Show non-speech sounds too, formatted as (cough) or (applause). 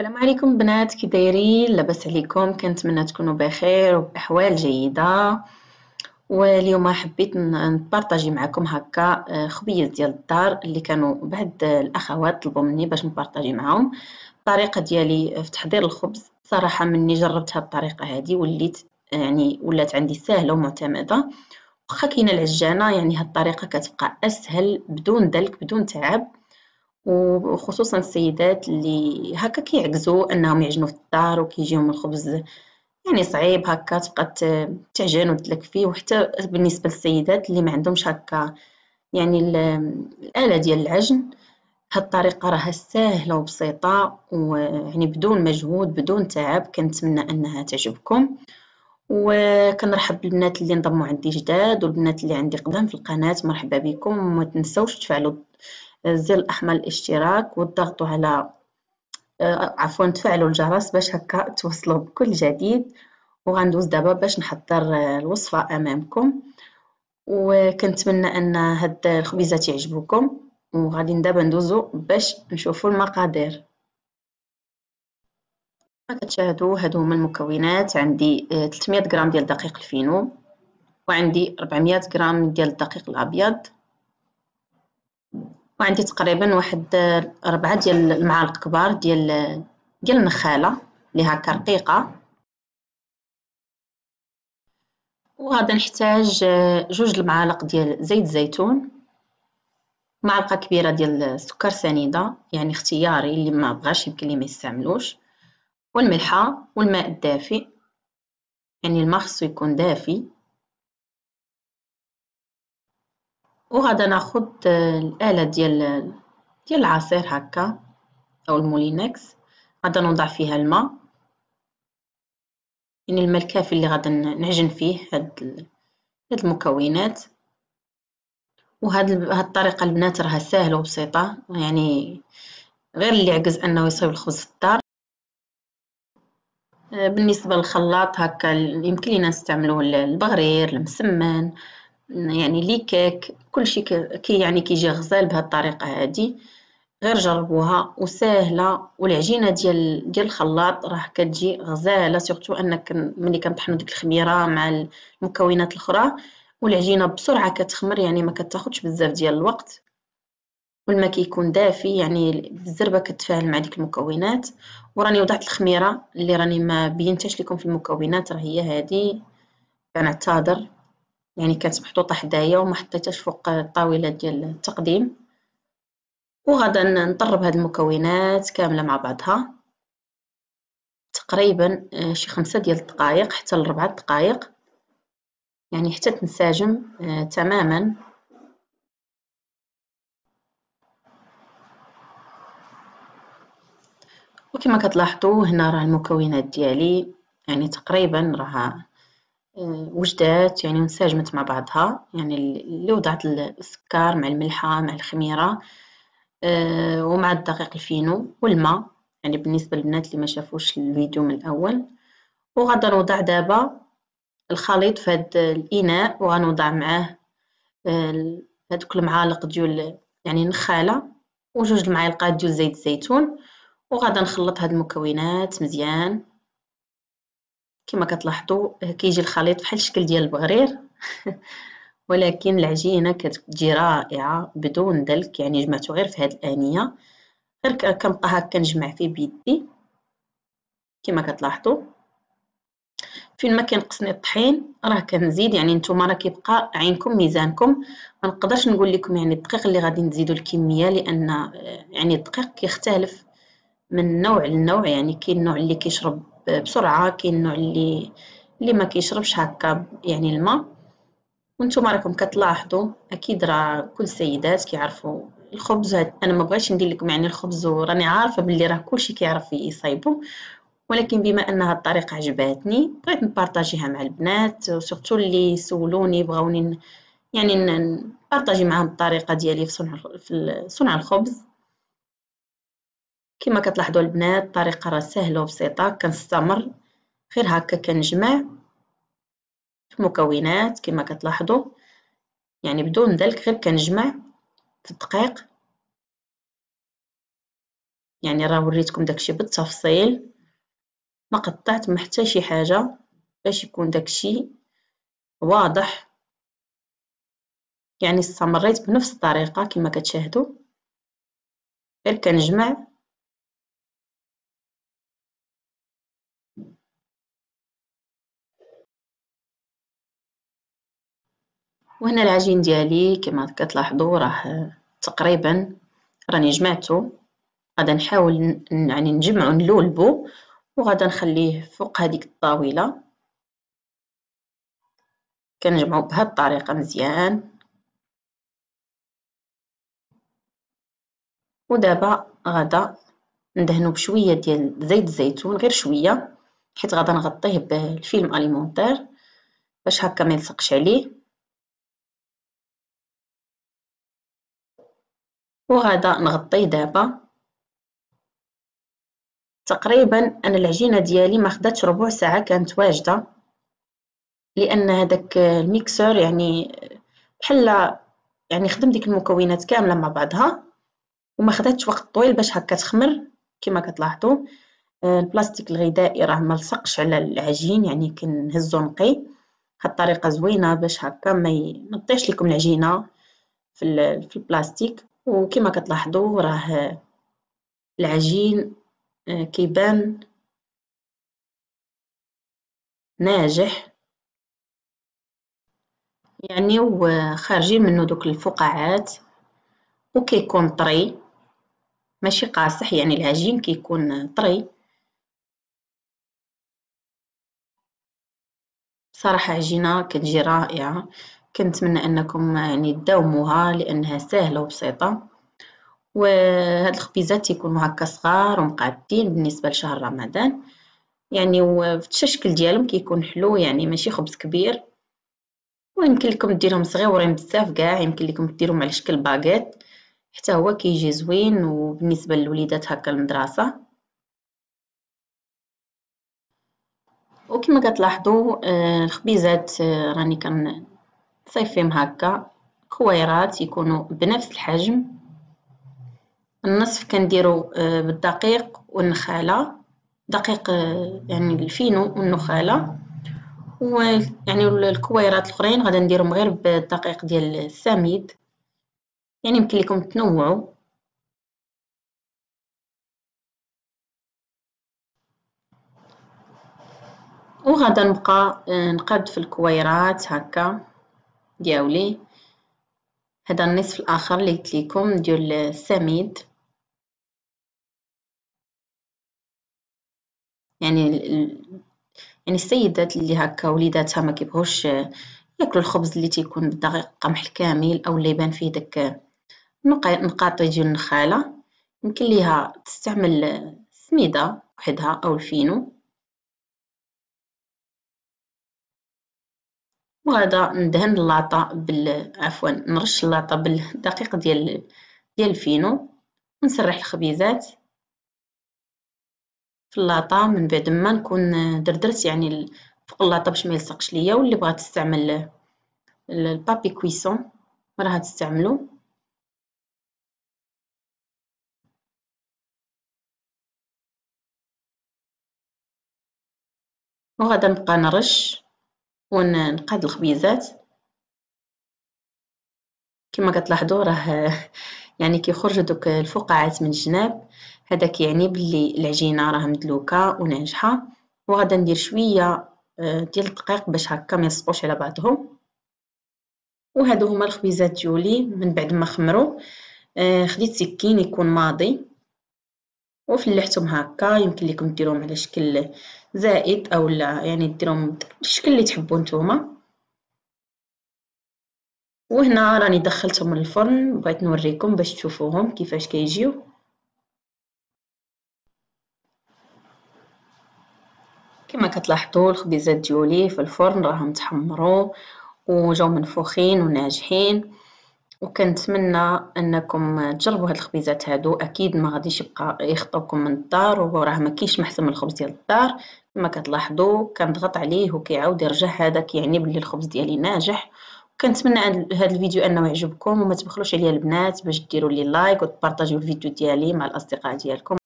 السلام عليكم بنات كي دايرين لاباس عليكم كنتمنى تكونوا بخير وباحوال جيده واليوم حبيت نبارطاجي معكم هكا آه، خبيز ديال الدار اللي كانوا بعد الاخوات طلبوا مني باش نبارطاجي معاهم الطريقه ديالي في تحضير الخبز صراحه مني جربت هاد الطريقه هذه وليت آه، يعني ولات عندي سهله ومعتمده واخا كاينه العجانه يعني هاد الطريقه كتبقى اسهل بدون دلك بدون تعب وخصوصا السيدات اللي هكا كيعكزوا انهم يعجنوا في الدار وكيجيهم الخبز يعني صعيب هكا تبقى تعجن وتلك فيه وحتى بالنسبه للسيدات اللي ما عندهمش هكا يعني الاله ديال العجن هاد الطريقه راها سهله وبسيطه ويعني بدون مجهود بدون تعب كنتمنى انها تعجبكم وكنرحب بالبنات اللي انضموا عندي جداد والبنات اللي عندي قدام في القناه مرحبا بكم وما تنسوش تفعلوا الزر الاحمر الاشتراك وتضغطوا على آه، عفوا تفعلوا الجرس باش هكا توصلوا بكل جديد وغندوز دابا باش نحضر آه، الوصفه امامكم وكنتمنى ان هاد الخبيزات يعجبوكم وغادي دابا ندوزو باش نشوفوا المقادير كما كتشاهدوا هادو هما المكونات عندي 300 آه، غرام ديال دقيق الفينو وعندي 400 غرام ديال الدقيق الابيض وعندي تقريبا واحد آه، ربعة ديال المعالق كبار ديال آه، ديال النخاله اللي هكا رقيقه وغادا نحتاج جوج المعالق ديال زيت الزيتون معلقه كبيره ديال السكر سنيده يعني اختياري اللي ما بغاش يمكن لي ما يستعملوش والملحة والماء الدافئ يعني الماء خصو يكون دافي وغادا ناخد آه، الآلة ديال ديال العصير هكا أو المولينكس غادا نوضع فيها الماء يعني الماء الكافي اللي غادا نعجن فيه هاد هاد المكونات وهاد هاد الطريقة البنات راها ساهلة وبسيطة يعني غير اللي عجز انه يصيب الخبز الدار بالنسبة للخلاط هكا يمكن لينا نستعملو البغرير المسمن يعني لي كيك كلشي كي يعني كيجي غزال بهاد الطريقة هادي غير جربوها وساهله والعجينه ديال ديال الخلاط راه كتجي غزاله سورتو انك ملي كنطحنوا ديك الخميره مع المكونات الاخرى والعجينه بسرعه كتخمر يعني ما كتاخذش بزاف ديال الوقت كل ما كيكون دافي يعني بالزربه كتفاعل مع ديك المكونات وراني وضعت الخميره اللي راني ما بينتش لكم في المكونات راه هي هذه كنعتذر يعني كانت محطوطه حدايا وما حطيتهاش فوق الطاوله ديال التقديم وغادا نطرب هاد المكونات كامله مع بعضها تقريبا آه، شي خمسة ديال الدقائق حتى لربعة دقائق يعني حتى تنسجم آه، تماما وكما كتلاحظوا هنا راه المكونات ديالي يعني تقريبا راه آه، وجدات يعني انسجمت مع بعضها يعني اللي وضعت السكر مع الملحه مع الخميره آه، ومع الدقيق الفينو والماء يعني بالنسبه للبنات اللي ما شافوش الفيديو من الاول وغادي نوضع دابا الخليط في هذا الاناء وغنوضع معاه هذوك آه، المعالق ديال يعني نخاله وجوج المعالق ديال زيت الزيتون وغادا نخلط هاد المكونات مزيان كما كتلاحظوا كيجي الخليط بحال الشكل ديال البغرير (laughs) ولكن العجينه كتجي رائعه بدون دلك يعني جمعته غير في هاد الانيه غير كنبقى هكا كنجمع فيه بيدي كما كتلاحظوا فين ما كينقصني الطحين راه كنزيد يعني نتوما راه كيبقى عينكم ميزانكم ما نقدرش نقول لكم يعني الدقيق اللي غادي نزيدوا الكميه لان آه، يعني الدقيق كيختلف من نوع لنوع يعني كاين النوع اللي كيشرب بسرعه كاين النوع اللي اللي ما كيشربش هكا يعني الماء وانتم راكم كتلاحظوا اكيد راه كل السيدات كيعرفوا الخبز هاد انا ما بغيتش ندير لكم يعني الخبز وراني عارفه باللي راه كلشي كيعرف يصايبو ولكن بما ان هاد الطريقه عجباتني بغيت نبارطاجيها مع البنات وسورتو اللي سولوني بغاوني يعني نبارطاجي معاهم الطريقه ديالي في صنع في صنع الخبز كما كتلاحظوا البنات الطريقه راه سهله وبسيطه كنستمر غير هكا كنجمع في المكونات كما كتلاحظوا يعني بدون ذلك غير كنجمع في الدقيق يعني راه وريتكم داكشي بالتفصيل ما قطعت ما حتى شي حاجه باش يكون داكشي واضح يعني استمريت بنفس الطريقه كما كتشاهدوا غير كنجمع وهنا العجين ديالي كما كتلاحظوا راه تقريبا راني جمعته غادا نحاول يعني نجمعو نلولبو وغادا نخليه فوق هذيك الطاوله كنجمعو بهاد الطريقه مزيان ودابا غادا ندهنو بشويه ديال زيت الزيتون غير شويه حيت غادا نغطيه بالفيلم اليمونتير باش هكا ما يلصقش عليه وهذا نغطيه دابا تقريبا انا العجينه ديالي ما خداتش ربع ساعه كانت واجده لان هذاك الميكسور يعني بحال يعني خدم ديك المكونات كامله مع بعضها وما خداتش وقت طويل باش هكا تخمر كما كتلاحظوا آه، البلاستيك الغذائي راه ما لصقش على العجين يعني كنهزو نقي هاد الطريقه زوينه باش هكا ما يطيش لكم العجينه في البلاستيك وكما كتلاحظوا راه العجين آه، كيبان ناجح يعني خارجين منه دوك الفقاعات وكيكون طري ماشي قاصح يعني العجين كيكون طري صراحة عجينة كتجي رائعة كنتمنى انكم يعني تداوموها لانها سهله وبسيطه وهاد الخبيزات يكونوا هكا صغار ومقادين بالنسبه لشهر رمضان يعني والشكل ديالهم كيكون حلو يعني ماشي خبز كبير ويمكن لكم ديرهم صغيورين بزاف كاع يمكن لكم ديرهم على شكل باغيط حتى هو كيجي زوين وبالنسبه للوليدات هكا المدرسه وكما كتلاحظوا آه، الخبيزات آه، راني كن تصيفيهم هكا كويرات يكونوا بنفس الحجم النصف كنديرو آه، بالدقيق والنخاله دقيق آه، يعني الفينو والنخاله ويعني الكويرات الاخرين غادي نديرهم غير بالدقيق ديال السميد يعني يمكن لكم تنوعوا وغادا نبقى آه، نقاد في الكويرات هكا دياولي هذا النصف الاخر اللي قلت لكم ديال السميد يعني يعني السيدات اللي هكا وليداتها ما كيبغوش آه، ياكلوا الخبز اللي تيكون بالدقيق القمح الكامل او اللي يبان فيه داك النقاط آه، ديال النخاله يمكن ليها تستعمل السميده آه، وحدها او الفينو وهذا ندهن اللاطا بال عفوا نرش اللاطا بالدقيق ديال ديال الفينو ونسرح الخبيزات في اللاطا من بعد ما نكون دردرت يعني فوق اللاطا باش ما يلصقش ليا واللي بغات تستعمل البابي كويسون راها تستعملو وغادا نبقى نرش ونقاد الخبيزات كما كتلاحظوا راه (laughs) يعني كيخرج دوك الفقاعات من الجناب هذا كيعني باللي العجينه راه مدلوكه وناجحه وغادا ندير شويه آه، ديال الدقيق باش هكا ما يلصقوش على بعضهم وهادو هما الخبيزات جولي من بعد ما خمروا آه، خديت سكين يكون ماضي وفلحتهم هكا يمكن لكم ديروهم على شكل زائد اولا يعني ديرهم بالشكل اللي تحبوا نتوما وهنا راني دخلتهم للفرن بغيت نوريكم باش تشوفوهم كيفاش كيجيو كما كتلاحظوا الخبيزات ديولي في الفرن راهم تحمروا وجاو منفوخين وناجحين وكنتمنى انكم تجربوا هاد الخبيزات هادو اكيد ما غاديش يبقى يخطوكم من الدار وراه ما كاينش محسن من الخبز ديال الدار كما كتلاحظوا كنضغط عليه وكيعاود يرجع هذا كيعني بلي الخبز ديالي ناجح كنتمنى هذا الفيديو انه يعجبكم وما تبخلوش عليا البنات باش ديروا لي لايك وتبارطاجيو الفيديو ديالي مع الاصدقاء ديالكم